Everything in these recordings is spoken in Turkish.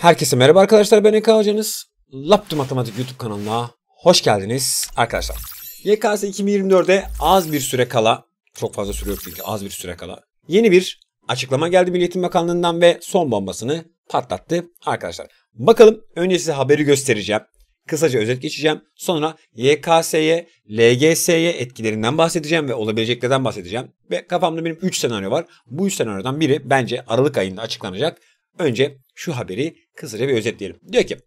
Herkese merhaba arkadaşlar ben Eka Hocanız. Laptı Matematik YouTube kanalına hoş geldiniz arkadaşlar. YKS 2024'de az bir süre kala, çok fazla süre yok çünkü az bir süre kala. Yeni bir açıklama geldi Milli Bakanlığı'ndan ve son bombasını patlattı arkadaşlar. Bakalım önce size haberi göstereceğim. Kısaca özet geçeceğim. Sonra YKS'ye, LGS'ye etkilerinden bahsedeceğim ve olabileceklerden bahsedeceğim. Ve kafamda benim 3 senaryo var. Bu 3 senaryodan biri bence Aralık ayında açıklanacak. Önce şu haberi kısaca bir özetleyelim. Diyor ki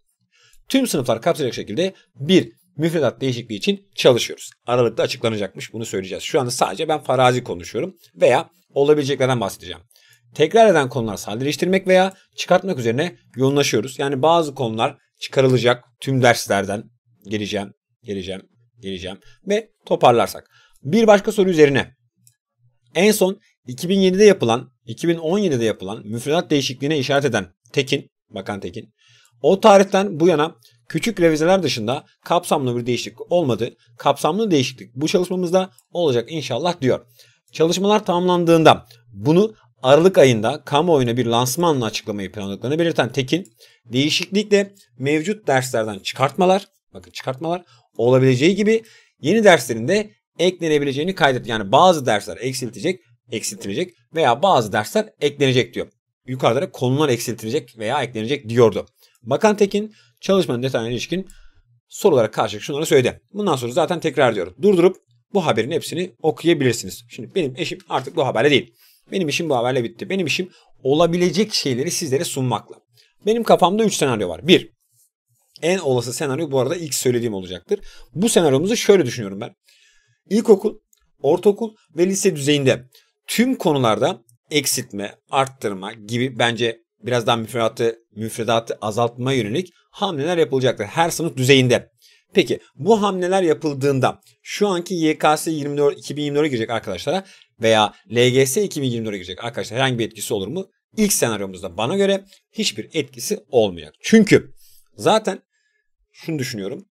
tüm sınıflar kapsayacak şekilde bir müfredat değişikliği için çalışıyoruz. Aralıkta açıklanacakmış bunu söyleyeceğiz. Şu anda sadece ben farazi konuşuyorum veya olabileceklerden bahsedeceğim. Tekrar eden konular sadeleştirmek veya çıkartmak üzerine yoğunlaşıyoruz. Yani bazı konular çıkarılacak tüm derslerden geleceğim, geleceğim, geleceğim ve toparlarsak. Bir başka soru üzerine en son 2007'de yapılan, 2017'de yapılan müfredat değişikliğine işaret eden Tekin Bakan Tekin. O tarihten bu yana küçük revizeler dışında kapsamlı bir değişiklik olmadı. Kapsamlı değişiklik bu çalışmamızda olacak inşallah diyor. Çalışmalar tamamlandığında bunu Aralık ayında kamuoyuna bir lansmanla açıklamayı planladıklarını belirten Tekin, değişiklikle mevcut derslerden çıkartmalar, bakın çıkartmalar olabileceği gibi yeni derslerin de eklenebileceğini kaydetti. Yani bazı dersler eksiltecek, eksiltilecek veya bazı dersler eklenecek diyor yukarılara konular eksiltilecek veya eklenecek diyordu. Bakan Tekin çalışmanın detayına ilişkin sorulara karşı şunları söyledi. Bundan sonra zaten tekrar diyorum. Durdurup bu haberin hepsini okuyabilirsiniz. Şimdi benim işim artık bu haberle değil. Benim işim bu haberle bitti. Benim işim olabilecek şeyleri sizlere sunmakla. Benim kafamda 3 senaryo var. 1. En olası senaryo bu arada ilk söylediğim olacaktır. Bu senaryomuzu şöyle düşünüyorum ben. İlkokul, ortaokul ve lise düzeyinde tüm konularda eksiltme, arttırma gibi bence birazdan müfredatı, müfredatı azaltma yönelik hamleler yapılacaktır. Her sınıf düzeyinde. Peki bu hamleler yapıldığında şu anki YKS 24, 2024'e girecek arkadaşlara veya LGS 2024'e girecek arkadaşlar herhangi bir etkisi olur mu? İlk senaryomuzda bana göre hiçbir etkisi olmayacak. Çünkü zaten şunu düşünüyorum.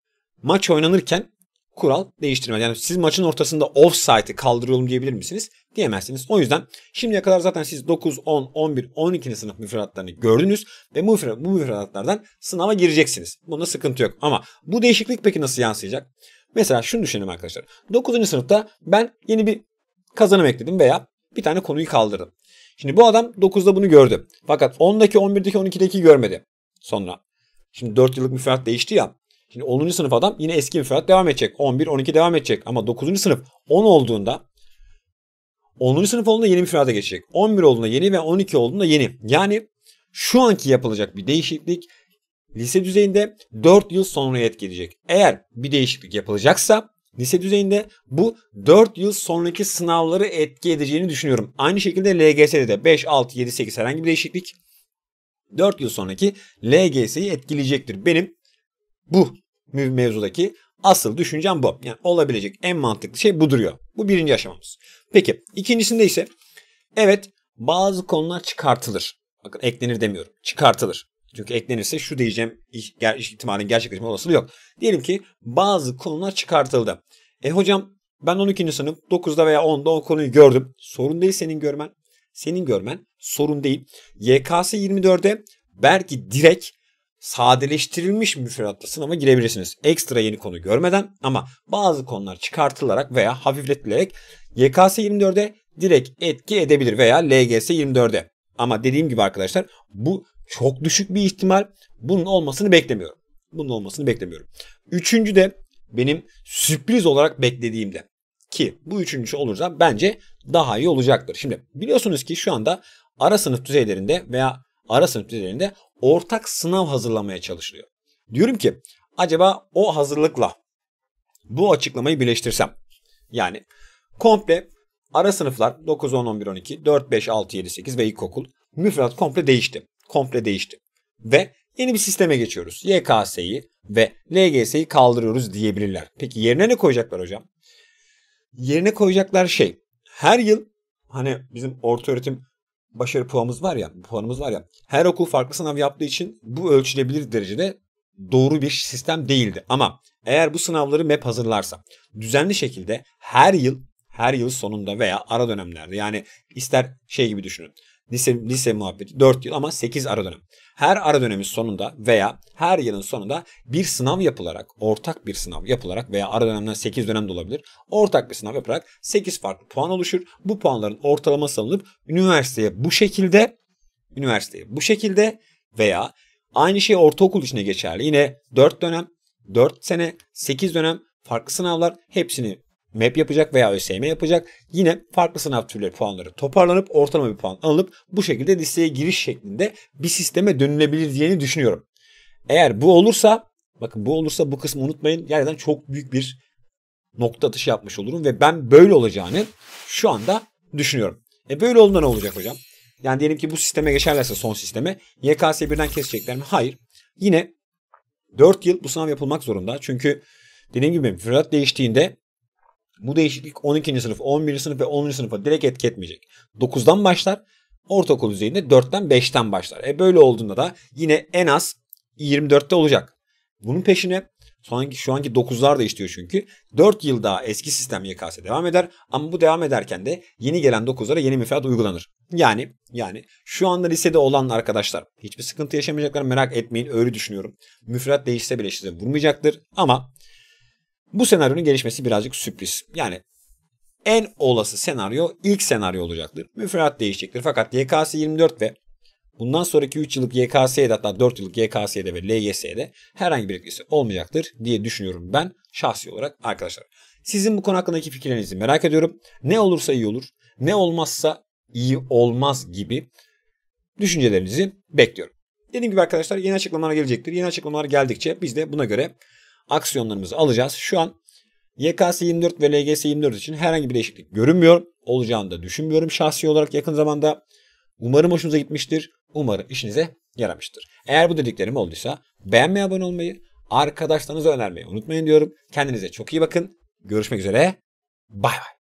Maç oynanırken kural değiştirmez. Yani siz maçın ortasında offside'ı kaldırıyorum diyebilir misiniz? Diyemezsiniz. O yüzden şimdiye kadar zaten siz 9, 10, 11, 12. sınıf müfredatlarını gördünüz ve bu, müfredat, bu müfredatlardan sınava gireceksiniz. Bunda sıkıntı yok. Ama bu değişiklik peki nasıl yansıyacak? Mesela şunu düşünelim arkadaşlar. 9. sınıfta ben yeni bir kazanım ekledim veya bir tane konuyu kaldırdım. Şimdi bu adam 9'da bunu gördü. Fakat 10'daki, 11'deki, 12'deki görmedi. Sonra. Şimdi 4 yıllık müfredat değişti ya. Şimdi 10. sınıf adam yine eski müfredat devam edecek. 11, 12 devam edecek. Ama 9. sınıf 10 olduğunda 10. sınıf olduğunda yeni bir müfredata geçecek. 11 olduğunda yeni ve 12 olduğunda yeni. Yani şu anki yapılacak bir değişiklik lise düzeyinde 4 yıl sonraya etkileyecek. Eğer bir değişiklik yapılacaksa lise düzeyinde bu 4 yıl sonraki sınavları etki edeceğini düşünüyorum. Aynı şekilde LGS'de de 5, 6, 7, 8 herhangi bir değişiklik 4 yıl sonraki LGS'yi etkileyecektir. Benim bu mevzudaki asıl düşüncem bu. Yani olabilecek en mantıklı şey bu duruyor. Bu birinci aşamamız. Peki ikincisinde ise evet bazı konular çıkartılır. Bakın eklenir demiyorum. Çıkartılır. Çünkü eklenirse şu diyeceğim ger ihtimalin gerçekleşme olasılığı yok. Diyelim ki bazı konular çıkartıldı. E hocam ben 12. sınıf 9'da veya 10'da o konuyu gördüm. Sorun değil senin görmen. Senin görmen sorun değil. YKS 24'e belki direkt sadeleştirilmiş müfredatla sınava girebilirsiniz. Ekstra yeni konu görmeden ama bazı konular çıkartılarak veya hafifletilerek YKS 24'e direkt etki edebilir veya LGS 24'e. Ama dediğim gibi arkadaşlar bu çok düşük bir ihtimal. Bunun olmasını beklemiyorum. Bunun olmasını beklemiyorum. Üçüncü de benim sürpriz olarak beklediğimde ki bu üçüncüsü olursa bence daha iyi olacaktır. Şimdi biliyorsunuz ki şu anda ara sınıf düzeylerinde veya ara sınıf düzeyinde ortak sınav hazırlamaya çalışılıyor. Diyorum ki acaba o hazırlıkla bu açıklamayı birleştirsem yani komple ara sınıflar 9, 10, 11, 12, 4, 5, 6, 7, 8 ve ilkokul müfredat komple değişti. Komple değişti. Ve yeni bir sisteme geçiyoruz. YKS'yi ve LGS'yi kaldırıyoruz diyebilirler. Peki yerine ne koyacaklar hocam? Yerine koyacaklar şey her yıl hani bizim orta öğretim başarı puanımız var ya, puanımız var ya. Her okul farklı sınav yaptığı için bu ölçülebilir derecede doğru bir sistem değildi. Ama eğer bu sınavları MEP hazırlarsa düzenli şekilde her yıl her yıl sonunda veya ara dönemlerde yani ister şey gibi düşünün lise, lise muhabbeti 4 yıl ama 8 ara dönem. Her ara dönemin sonunda veya her yılın sonunda bir sınav yapılarak, ortak bir sınav yapılarak veya ara dönemden 8 dönem de olabilir. Ortak bir sınav yaparak 8 farklı puan oluşur. Bu puanların ortalaması alınıp üniversiteye bu şekilde, üniversiteye bu şekilde veya aynı şey ortaokul içine geçerli. Yine 4 dönem, 4 sene, 8 dönem farklı sınavlar hepsini MEP yapacak veya ÖSYM yapacak. Yine farklı sınav türleri puanları toparlanıp ortalama bir puan alınıp bu şekilde listeye giriş şeklinde bir sisteme dönülebilir diyeni düşünüyorum. Eğer bu olursa bakın bu olursa bu kısmı unutmayın. Yerden çok büyük bir nokta atışı yapmış olurum ve ben böyle olacağını şu anda düşünüyorum. E böyle olduğunda ne olacak hocam? Yani diyelim ki bu sisteme geçerlerse son sisteme YKS 1'den kesecekler mi? Hayır. Yine 4 yıl bu sınav yapılmak zorunda. Çünkü dediğim gibi müfredat değiştiğinde bu değişiklik 12. sınıf, 11. sınıf ve 10. sınıfa direkt etki etmeyecek. 9'dan başlar. Ortaokul düzeyinde 4'ten 5'ten başlar. E böyle olduğunda da yine en az 24'te olacak. Bunun peşine sonraki, şu anki 9'lar da istiyor çünkü. 4 yıl daha eski sistem YKS devam eder ama bu devam ederken de yeni gelen 9'lara yeni müfredat uygulanır. Yani yani şu anda lisede olan arkadaşlar hiçbir sıkıntı yaşamayacaklar merak etmeyin öyle düşünüyorum. Müfredat değişse bile size vurmayacaktır ama bu senaryonun gelişmesi birazcık sürpriz. Yani en olası senaryo ilk senaryo olacaktır. Müfredat değişecektir. Fakat YKS 24 ve bundan sonraki 3 yıllık YKS'ye de hatta 4 yıllık YKS'de ve LYS'de herhangi bir etkisi olmayacaktır diye düşünüyorum ben şahsi olarak arkadaşlar. Sizin bu konu hakkındaki fikirlerinizi merak ediyorum. Ne olursa iyi olur, ne olmazsa iyi olmaz gibi düşüncelerinizi bekliyorum. Dediğim gibi arkadaşlar yeni açıklamalar gelecektir. Yeni açıklamalar geldikçe biz de buna göre aksiyonlarımızı alacağız. Şu an YKS 24 ve LGS 24 için herhangi bir değişiklik görünmüyor. Olacağını da düşünmüyorum şahsi olarak yakın zamanda. Umarım hoşunuza gitmiştir. Umarım işinize yaramıştır. Eğer bu dediklerim olduysa beğenmeyi, abone olmayı, arkadaşlarınıza önermeyi unutmayın diyorum. Kendinize çok iyi bakın. Görüşmek üzere. Bay bay.